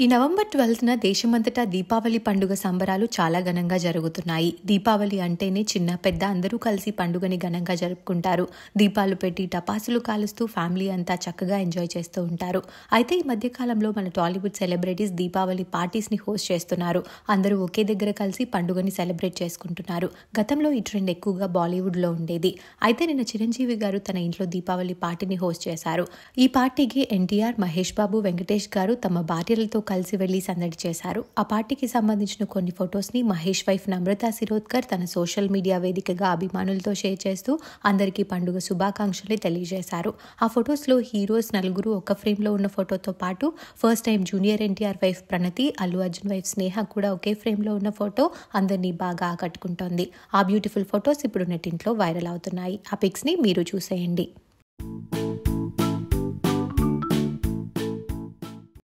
ఈ నవంబర్ ట్వెల్త్న దేశమంతటా దీపావళి పండుగ సంబరాలు చాలా ఘనంగా జరుగుతున్నాయి దీపావళి అంటేనే చిన్న పెద్ద అందరూ కలిసి పండుగని ఘనంగా జరుపుకుంటారు దీపాలు పెట్టి టపాసులు కాలుస్తూ ఫ్యామిలీ అంతా చక్కగా ఎంజాయ్ చేస్తూ ఉంటారు అయితే ఈ మధ్యకాలంలో మన టాలీవుడ్ సెలబ్రిటీస్ దీపావళి పార్టీస్ని హోస్ట్ చేస్తున్నారు అందరూ ఒకే దగ్గర కలిసి పండుగని సెలబ్రేట్ చేసుకుంటున్నారు గతంలో ఈ ట్రెండ్ ఎక్కువగా బాలీవుడ్లో ఉండేది అయితే నిన్న చిరంజీవి గారు తన ఇంట్లో దీపావళి పార్టీని హోస్ట్ చేశారు ఈ పార్టీకి ఎన్టీఆర్ మహేష్ బాబు వెంకటేష్ గారు తమ భార్యలతో కలిసి వెళ్లి సందడి చేశారు ఆ పార్టీకి సంబంధించిన కొన్ని ఫొటోస్ని మహేష్ వైఫ్ నమ్రత శిరోద్కర్ తన సోషల్ మీడియా వేదికగా అభిమానులతో షేర్ చేస్తూ అందరికీ పండుగ శుభాకాంక్షలు తెలియజేశారు ఆ ఫొటోస్లో హీరోస్ నలుగురు ఒక ఫ్రేమ్లో ఉన్న ఫోటోతో పాటు first time junior NTR wife Pranathi Allu Arjun wife Sneha కూడా ఒకే ఫ్రేమ్లో ఉన్న ఫోటో అందరినీ బాగా ఆకట్టుకుంటోంది ఆ బ్యూటిఫుల్ ఫొటోస్ ఇప్పుడు ఇంట్లో వైరల్ అవుతున్నాయి ఆ పిక్స్ని మీరు చూసేయండి